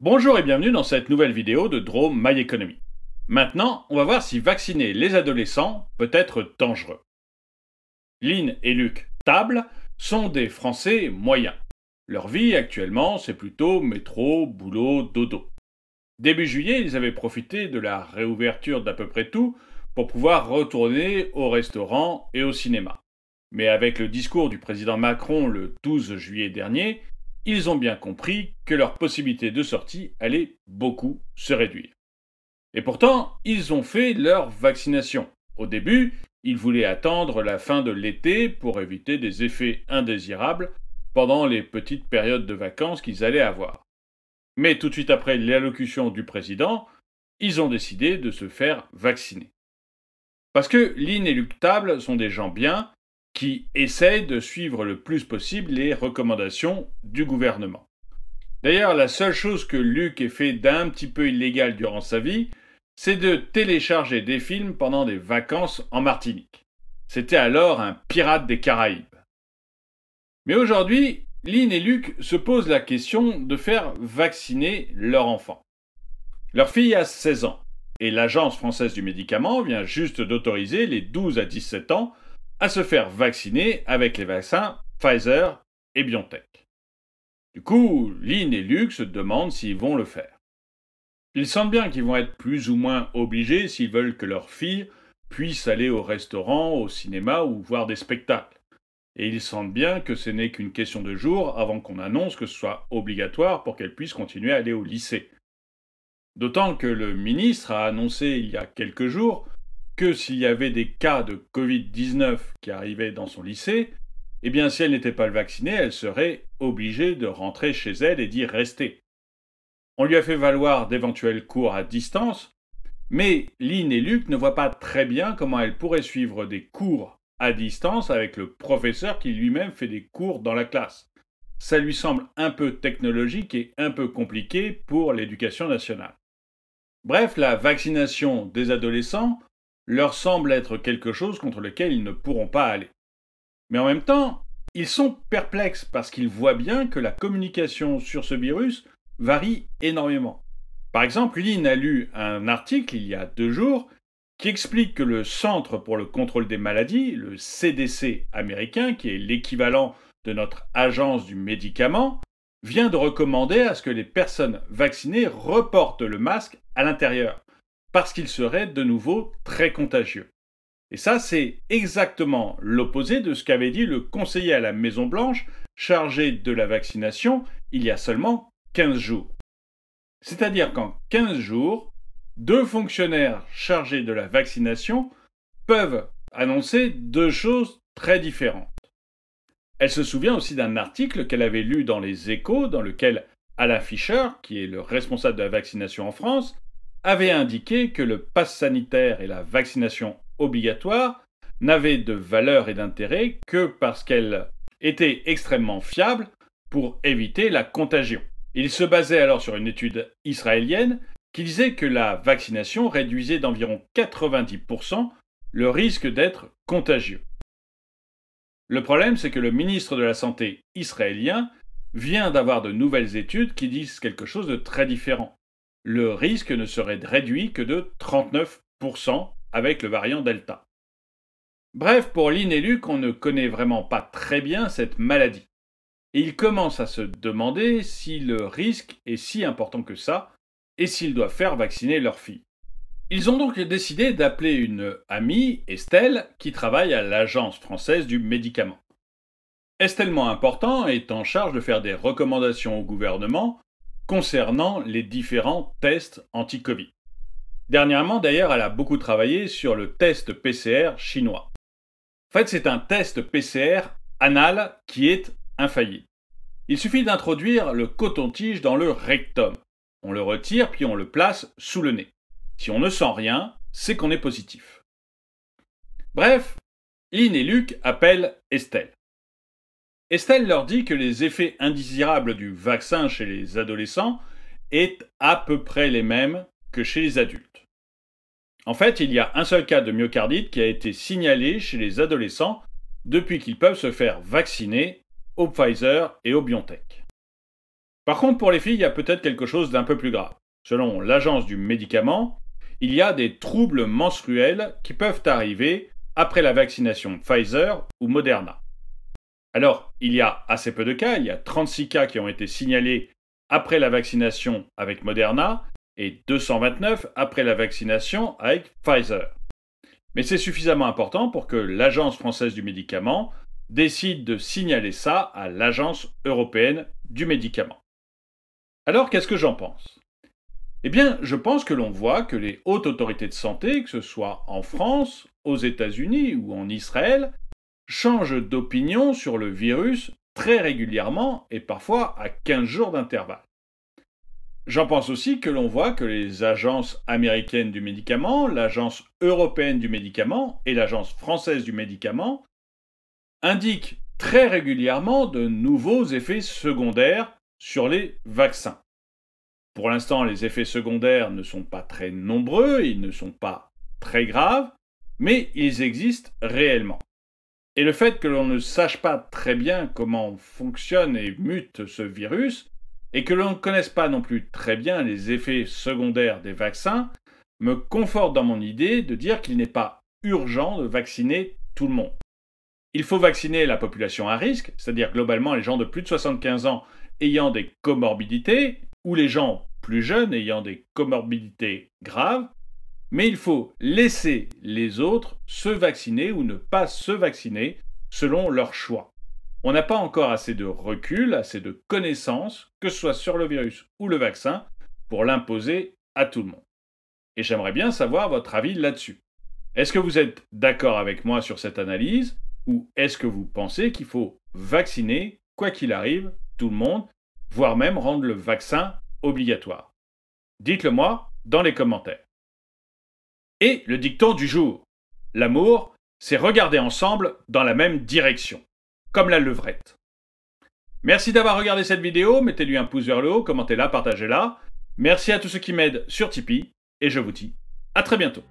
Bonjour et bienvenue dans cette nouvelle vidéo de Drôme My Economy. Maintenant, on va voir si vacciner les adolescents peut être dangereux. Lynn et Luc Table sont des Français moyens. Leur vie actuellement, c'est plutôt métro, boulot, dodo. Début juillet, ils avaient profité de la réouverture d'à peu près tout pour pouvoir retourner au restaurant et au cinéma. Mais avec le discours du président Macron le 12 juillet dernier, ils ont bien compris que leur possibilité de sortie allait beaucoup se réduire. Et pourtant, ils ont fait leur vaccination. Au début, ils voulaient attendre la fin de l'été pour éviter des effets indésirables pendant les petites périodes de vacances qu'ils allaient avoir. Mais tout de suite après l'allocution du président, ils ont décidé de se faire vacciner. Parce que l'inéluctable sont des gens bien qui essaye de suivre le plus possible les recommandations du gouvernement. D'ailleurs, la seule chose que Luc ait fait d'un petit peu illégal durant sa vie, c'est de télécharger des films pendant des vacances en Martinique. C'était alors un pirate des Caraïbes. Mais aujourd'hui, Lynn et Luc se posent la question de faire vacciner leur enfant. Leur fille a 16 ans et l'Agence française du médicament vient juste d'autoriser les 12 à 17 ans à se faire vacciner avec les vaccins Pfizer et BioNTech. Du coup, Lynn et Luke se demandent s'ils vont le faire. Ils sentent bien qu'ils vont être plus ou moins obligés s'ils veulent que leurs fille puissent aller au restaurant, au cinéma ou voir des spectacles. Et ils sentent bien que ce n'est qu'une question de jours avant qu'on annonce que ce soit obligatoire pour qu'elle puisse continuer à aller au lycée. D'autant que le ministre a annoncé il y a quelques jours que s'il y avait des cas de Covid-19 qui arrivaient dans son lycée, eh bien si elle n'était pas vaccinée, elle serait obligée de rentrer chez elle et d'y rester. On lui a fait valoir d'éventuels cours à distance, mais Lynn et Luc ne voient pas très bien comment elle pourrait suivre des cours à distance avec le professeur qui lui-même fait des cours dans la classe. Ça lui semble un peu technologique et un peu compliqué pour l'éducation nationale. Bref, la vaccination des adolescents leur semble être quelque chose contre lequel ils ne pourront pas aller. Mais en même temps, ils sont perplexes parce qu'ils voient bien que la communication sur ce virus varie énormément. Par exemple, Lynn a lu un article il y a deux jours qui explique que le Centre pour le contrôle des maladies, le CDC américain, qui est l'équivalent de notre agence du médicament, vient de recommander à ce que les personnes vaccinées reportent le masque à l'intérieur parce qu'il serait de nouveau très contagieux. Et ça, c'est exactement l'opposé de ce qu'avait dit le conseiller à la Maison-Blanche chargé de la vaccination il y a seulement 15 jours. C'est-à-dire qu'en 15 jours, deux fonctionnaires chargés de la vaccination peuvent annoncer deux choses très différentes. Elle se souvient aussi d'un article qu'elle avait lu dans les échos dans lequel Alain Fischer, qui est le responsable de la vaccination en France, avait indiqué que le pass sanitaire et la vaccination obligatoire n'avaient de valeur et d'intérêt que parce qu'elles étaient extrêmement fiables pour éviter la contagion. Il se basait alors sur une étude israélienne qui disait que la vaccination réduisait d'environ 90% le risque d'être contagieux. Le problème, c'est que le ministre de la Santé israélien vient d'avoir de nouvelles études qui disent quelque chose de très différent le risque ne serait réduit que de 39% avec le variant Delta. Bref, pour l'inélu on ne connaît vraiment pas très bien cette maladie. Et ils commencent à se demander si le risque est si important que ça, et s'ils doivent faire vacciner leur fille. Ils ont donc décidé d'appeler une amie, Estelle, qui travaille à l'Agence française du médicament. Estelle Important est en charge de faire des recommandations au gouvernement concernant les différents tests anti-Covid. Dernièrement, d'ailleurs, elle a beaucoup travaillé sur le test PCR chinois. En fait, c'est un test PCR anal qui est infaillible. Il suffit d'introduire le coton-tige dans le rectum. On le retire puis on le place sous le nez. Si on ne sent rien, c'est qu'on est positif. Bref, Lynn et Luc appellent Estelle. Estelle leur dit que les effets indésirables du vaccin chez les adolescents est à peu près les mêmes que chez les adultes. En fait, il y a un seul cas de myocardite qui a été signalé chez les adolescents depuis qu'ils peuvent se faire vacciner au Pfizer et au BioNTech. Par contre, pour les filles, il y a peut-être quelque chose d'un peu plus grave. Selon l'agence du médicament, il y a des troubles menstruels qui peuvent arriver après la vaccination Pfizer ou Moderna. Alors, il y a assez peu de cas, il y a 36 cas qui ont été signalés après la vaccination avec Moderna et 229 après la vaccination avec Pfizer. Mais c'est suffisamment important pour que l'Agence française du médicament décide de signaler ça à l'Agence européenne du médicament. Alors qu'est-ce que j'en pense Eh bien, je pense que l'on voit que les hautes autorités de santé, que ce soit en France, aux États-Unis ou en Israël, changent d'opinion sur le virus très régulièrement et parfois à 15 jours d'intervalle. J'en pense aussi que l'on voit que les agences américaines du médicament, l'agence européenne du médicament et l'agence française du médicament indiquent très régulièrement de nouveaux effets secondaires sur les vaccins. Pour l'instant, les effets secondaires ne sont pas très nombreux, ils ne sont pas très graves, mais ils existent réellement. Et le fait que l'on ne sache pas très bien comment fonctionne et mute ce virus, et que l'on ne connaisse pas non plus très bien les effets secondaires des vaccins, me conforte dans mon idée de dire qu'il n'est pas urgent de vacciner tout le monde. Il faut vacciner la population à risque, c'est-à-dire globalement les gens de plus de 75 ans ayant des comorbidités, ou les gens plus jeunes ayant des comorbidités graves, mais il faut laisser les autres se vacciner ou ne pas se vacciner selon leur choix. On n'a pas encore assez de recul, assez de connaissances, que ce soit sur le virus ou le vaccin, pour l'imposer à tout le monde. Et j'aimerais bien savoir votre avis là-dessus. Est-ce que vous êtes d'accord avec moi sur cette analyse ou est-ce que vous pensez qu'il faut vacciner, quoi qu'il arrive, tout le monde, voire même rendre le vaccin obligatoire Dites-le moi dans les commentaires. Et le dicton du jour. L'amour, c'est regarder ensemble dans la même direction, comme la levrette. Merci d'avoir regardé cette vidéo, mettez-lui un pouce vers le haut, commentez-la, partagez-la. Merci à tous ceux qui m'aident sur Tipeee, et je vous dis à très bientôt.